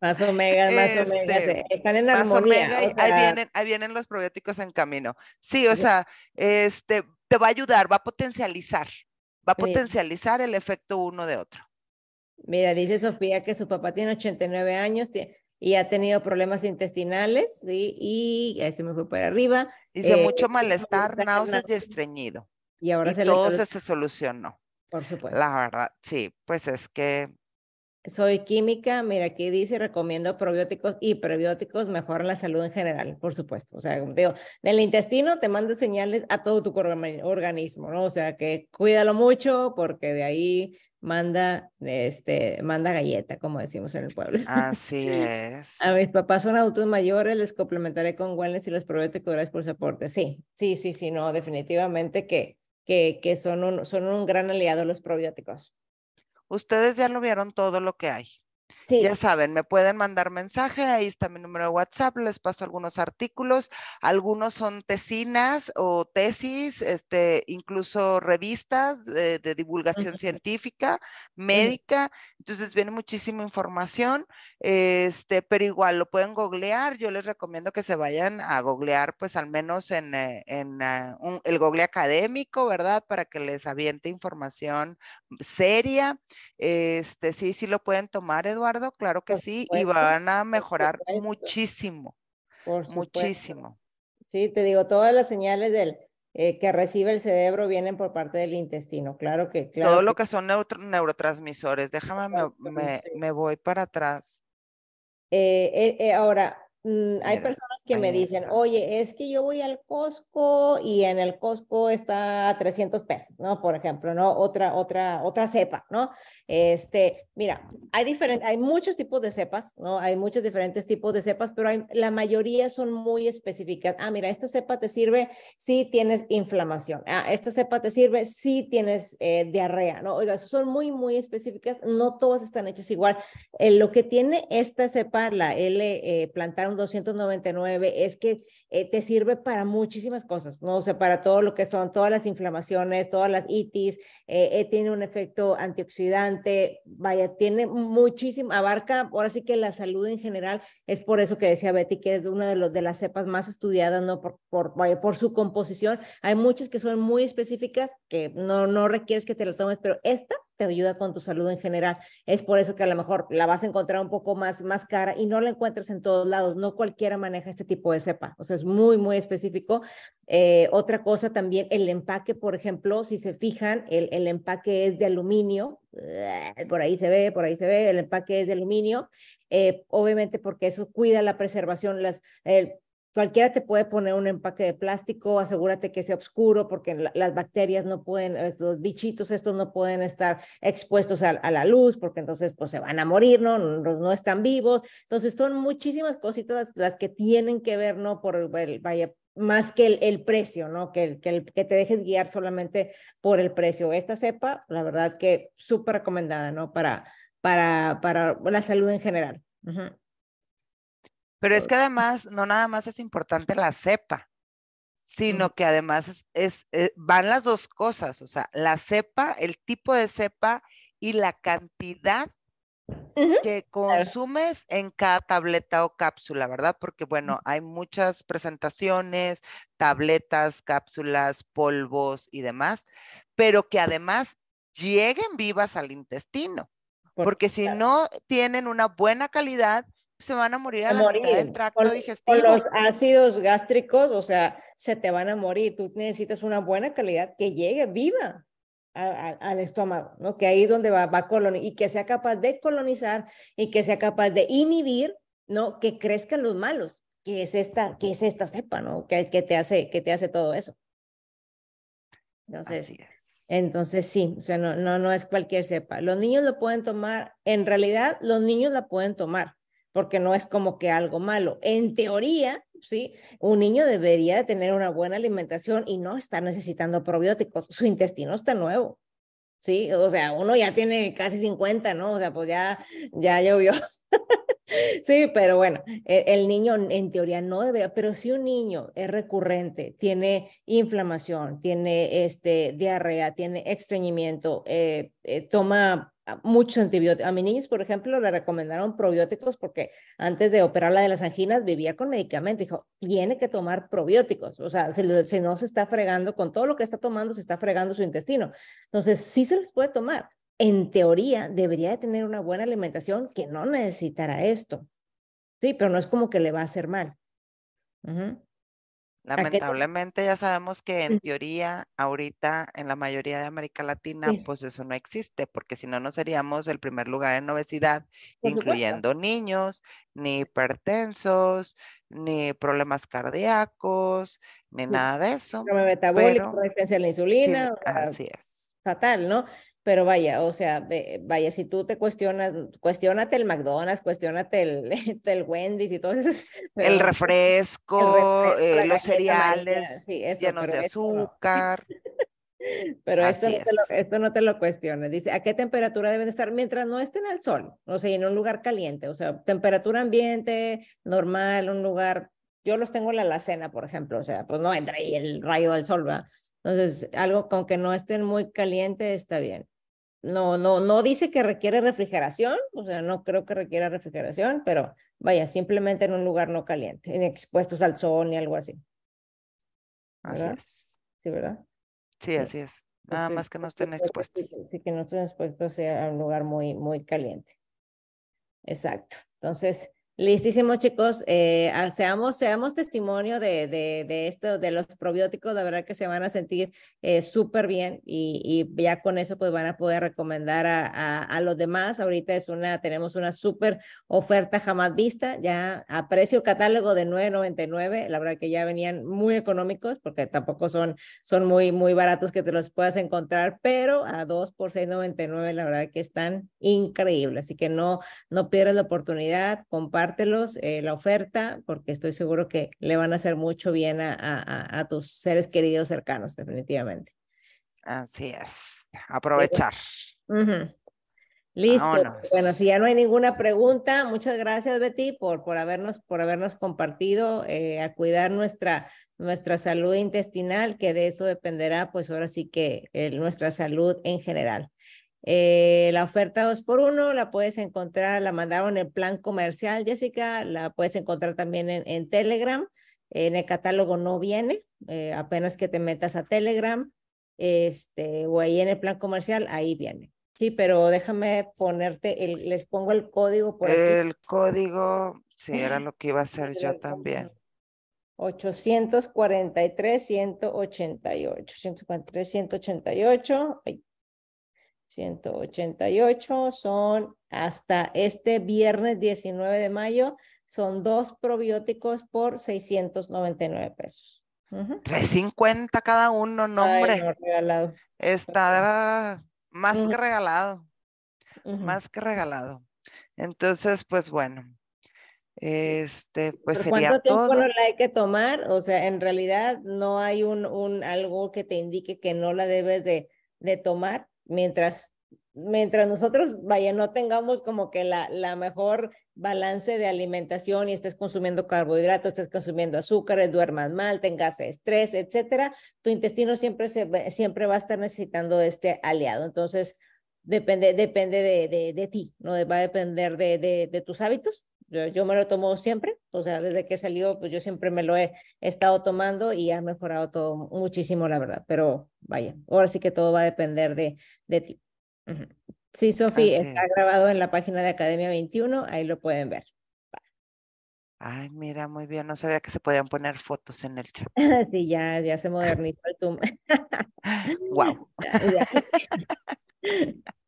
Más omega, más o omega. Este, están en armonía. ahí, vienen, ahí vienen los probióticos en camino. Sí, o sea, este, te va a ayudar, va a potencializar. Va a potencializar el efecto uno de otro. Mira, dice Sofía que su papá tiene 89 años y ha tenido problemas intestinales ¿sí? y ahí se me fue para arriba. Dice eh, mucho malestar, náuseas y estreñido. Y ahora y se todo se solucionó. Por supuesto. La verdad, sí, pues es que soy química, mira, aquí dice, recomiendo probióticos y prebióticos, mejoran la salud en general, por supuesto. O sea, como digo, del intestino te manda señales a todo tu organismo, ¿no? O sea, que cuídalo mucho porque de ahí manda, este, manda galleta, como decimos en el pueblo. Así es. A mis papás son adultos mayores, les complementaré con wellness y los probióticos, gracias por su aporte. Sí, sí, sí, sí, no, definitivamente que, que, que son, son un gran aliado los probióticos. Ustedes ya lo vieron todo lo que hay. Ya saben, me pueden mandar mensaje, ahí está mi número de WhatsApp, les paso algunos artículos, algunos son tesinas o tesis, este, incluso revistas eh, de, divulgación científica, médica, entonces viene muchísima información, este, pero igual lo pueden googlear, yo les recomiendo que se vayan a googlear, pues al menos en, eh, en ah, el google académico, ¿verdad? Para que les aviente información seria. Este, sí, sí lo pueden tomar, Eduardo, claro que sí, y van a mejorar muchísimo, muchísimo. Sí, te digo, todas las señales del, eh, que recibe el cerebro vienen por parte del intestino, claro que. Claro Todo lo que son neurotransmisores, déjame, me, me, voy para atrás. Eh, eh, ahora, Mm, hay personas que me dicen, oye, es que yo voy al Costco y en el Costco está 300 pesos, ¿no? Por ejemplo, ¿no? Otra, otra, otra cepa, ¿no? Este, mira, hay diferentes, hay muchos tipos de cepas, ¿no? Hay muchos diferentes tipos de cepas, pero la mayoría son muy específicas. Ah, mira, esta cepa te sirve si tienes inflamación. Ah, esta cepa te sirve si tienes eh, diarrea, ¿no? Oiga, son muy, muy específicas, no todas están hechas igual. Eh, lo que tiene esta cepa, la L eh, plantar 299, es que eh, te sirve para muchísimas cosas, ¿no? O sea, para todo lo que son todas las inflamaciones, todas las itis, eh, eh, tiene un efecto antioxidante, vaya, tiene muchísima, abarca, ahora sí que la salud en general, es por eso que decía Betty que es una de, los, de las cepas más estudiadas, ¿no? Por, por, vaya, por su composición. Hay muchas que son muy específicas, que no, no requieres que te la tomes, pero esta te ayuda con tu salud en general. Es por eso que a lo mejor la vas a encontrar un poco más, más cara y no la encuentres en todos lados. No cualquiera maneja este tipo de cepa. O sea, es muy, muy específico. Eh, otra cosa también, el empaque, por ejemplo, si se fijan, el, empaque es de aluminio. Eh, por ahí se ve, por ahí se ve, el empaque es de aluminio. Eh, obviamente porque eso cuida la preservación, las, Cualquiera te puede poner un empaque de plástico, asegúrate que sea oscuro porque las bacterias no pueden, los bichitos estos no pueden estar expuestos a, la luz porque entonces pues se van a morir, ¿no? ¿no? están vivos. Entonces son muchísimas cositas las, que tienen que ver, ¿no? Por el, vaya, más que el, precio, ¿no? Que, que, te dejes guiar solamente por el precio. Esta cepa, la verdad que súper recomendada, ¿no? Para, para, para la salud en general. Pero es que además, no nada más es importante la cepa, sino que además es, eh, van las dos cosas, o sea, la cepa, el tipo de cepa y la cantidad que consumes en cada tableta o cápsula, ¿verdad? Porque bueno, hay muchas presentaciones, tabletas, cápsulas, polvos y demás, pero que además lleguen vivas al intestino, porque si no tienen una buena calidad, se van a morir a, la morir. mitad del tracto digestivo. los ácidos gástricos, o sea, se te van a morir. Tú necesitas una buena calidad que llegue viva al estómago, ¿no? Que ahí es donde va, va a colonizar y que sea capaz de colonizar y que sea capaz de inhibir, ¿no? Que crezcan los malos, que es esta, que es esta cepa, ¿no? Que, que te, hace, que te hace todo eso. Entonces, entonces sí, o sea, no, no, no es cualquier cepa. Los niños lo pueden tomar, en realidad los niños la pueden tomar, porque no es como que algo malo. En teoría, ¿sí? Un niño debería tener una buena alimentación y no estar necesitando probióticos. Su intestino está nuevo. Sí, o sea, uno ya tiene casi 50, ¿no? O sea, pues ya ya llovió. Sí, pero bueno, el, niño en teoría no debería, pero si un niño es recurrente, tiene inflamación, tiene este, diarrea, tiene estreñimiento, eh, eh, toma muchos antibióticos. A mi niña, por ejemplo, le recomendaron probióticos porque antes de operarla de las anginas vivía con medicamento. Dijo, tiene que tomar probióticos. O sea, si, no se está fregando con todo lo que está tomando, se está fregando su intestino. Entonces, sí se les puede tomar. En teoría, debería de tener una buena alimentación que no necesitará esto. Sí, pero no es como que le va a hacer mal. Lamentablemente ya sabemos que en teoría ahorita en la mayoría de América Latina pues eso no existe porque si no no seríamos el primer lugar en obesidad incluyendo niños, ni hipertensos, ni problemas cardíacos, ni nada de eso. Pero, metabólico, resistencia la insulina. así es. Fatal, ¿no? Pero vaya, o sea, vaya, si tú te cuestionas, cuestionate el McDonald's, cuestionate el, este, el Wendy's y todo eso. el refresco, eh, los cereales llenos de azúcar. Pero esto no, te lo, esto no, te lo, cuestiones. Dice, ¿a qué temperatura deben estar mientras no estén al sol? O sea, en un lugar caliente, o sea, temperatura ambiente, normal, un lugar... Yo los tengo en la alacena, por ejemplo, o sea, pues no entra ahí el rayo del sol, ¿verdad? Entonces, algo con que no estén muy caliente está bien. No, no, no dice que requiere refrigeración, o sea, no creo que requiera refrigeración, pero vaya, simplemente en un lugar no caliente, expuestos al sol ni algo así. Sí, ¿verdad? Sí, así es. Nada más que no pues, estén expuestos. Sí, que no estén expuestos a un lugar muy, muy caliente. Exacto. Entonces, Listísimos, chicos. Eh, ah, seamos, seamos testimonio de, de, de, esto, de los probióticos. La verdad que se van a sentir eh, súper bien y, ya con eso pues van a poder recomendar a, a, los demás. Ahorita es una, tenemos una súper oferta jamás vista, ya a precio catálogo de 9.99. La verdad que ya venían muy económicos porque tampoco son, son muy, muy baratos que te los puedas encontrar, pero a 2 por 6.99 la verdad que están increíbles. Así que no, no pierdas la oportunidad, comparte eh, la oferta, porque estoy seguro que le van a hacer mucho bien a, tus seres queridos cercanos, definitivamente. Así es, aprovechar. Listo. Bueno, si ya no hay ninguna pregunta, muchas gracias Betty por, por, habernos, por habernos compartido, eh, a cuidar nuestra, nuestra salud intestinal, que de eso dependerá, pues ahora sí que eh, nuestra salud en general. Eh, la oferta 2 por 1 la puedes encontrar, la mandaron en el plan comercial, Jessica, la puedes encontrar también en, Telegram. En el catálogo no viene, eh, apenas que te metas a Telegram este, o ahí en el plan comercial, ahí viene. Sí, pero déjame ponerte, el, les pongo el código por el El código, sí, era lo que iba a hacer yo también. 843-188, 843-188, 188 son hasta este viernes 19 de mayo, son dos probióticos por 699 pesos. 350 cada uno, nombre. regalado. Está más que regalado. Más que regalado. Entonces, pues bueno. Este, pues sería ¿Cuánto tiempo no la hay que tomar? O sea, en realidad no hay un, un algo que te indique que no la debes de, de tomar mientras, mientras nosotros, vaya, no tengamos como que la, la mejor balance de alimentación y estés consumiendo carbohidratos, estés consumiendo azúcares, duermas mal, tengas estrés, etcétera, tu intestino siempre, siempre va a estar necesitando de este aliado. Entonces, depende, depende de, ti, ¿no? va a depender de, tus hábitos yo, me lo tomo siempre, o sea, desde que salió, pues yo siempre me lo he, estado tomando y ha mejorado todo muchísimo, la verdad. Pero vaya, ahora sí que todo va a depender de, de ti. Sí, Sofi, está grabado en la página de Academia 21, ahí lo pueden ver. Ay, mira, muy bien. No sabía que se podían poner fotos en el chat. Sí, ya, ya se modernizó el Zoom. wow.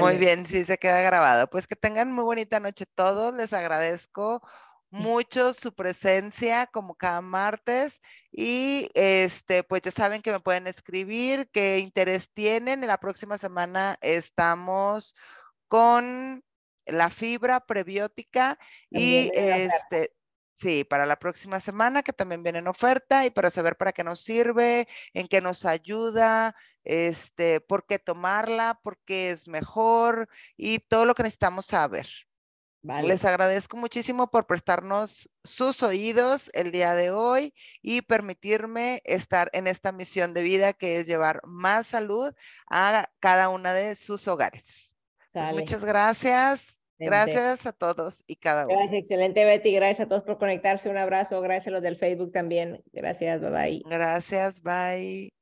Muy bien, sí, se queda grabado. Pues que tengan muy bonita noche todos. Les agradezco mucho su presencia como cada martes y este pues ya saben que me pueden escribir qué interés tienen. En la próxima semana estamos con la fibra prebiótica y este Sí, para la próxima semana que también viene en oferta y para saber para qué nos sirve, en qué nos ayuda, este, por qué tomarla, por qué es mejor y todo lo que necesitamos saber. Les agradezco muchísimo por prestarnos sus oídos el día de hoy y permitirme estar en esta misión de vida que es llevar más salud a cada una de sus hogares. Pues muchas gracias. Gracias a todos y cada uno. Gracias, excelente Betty. Gracias a todos por conectarse. Un abrazo. Gracias a los del Facebook también. Gracias, bye bye. Gracias, bye.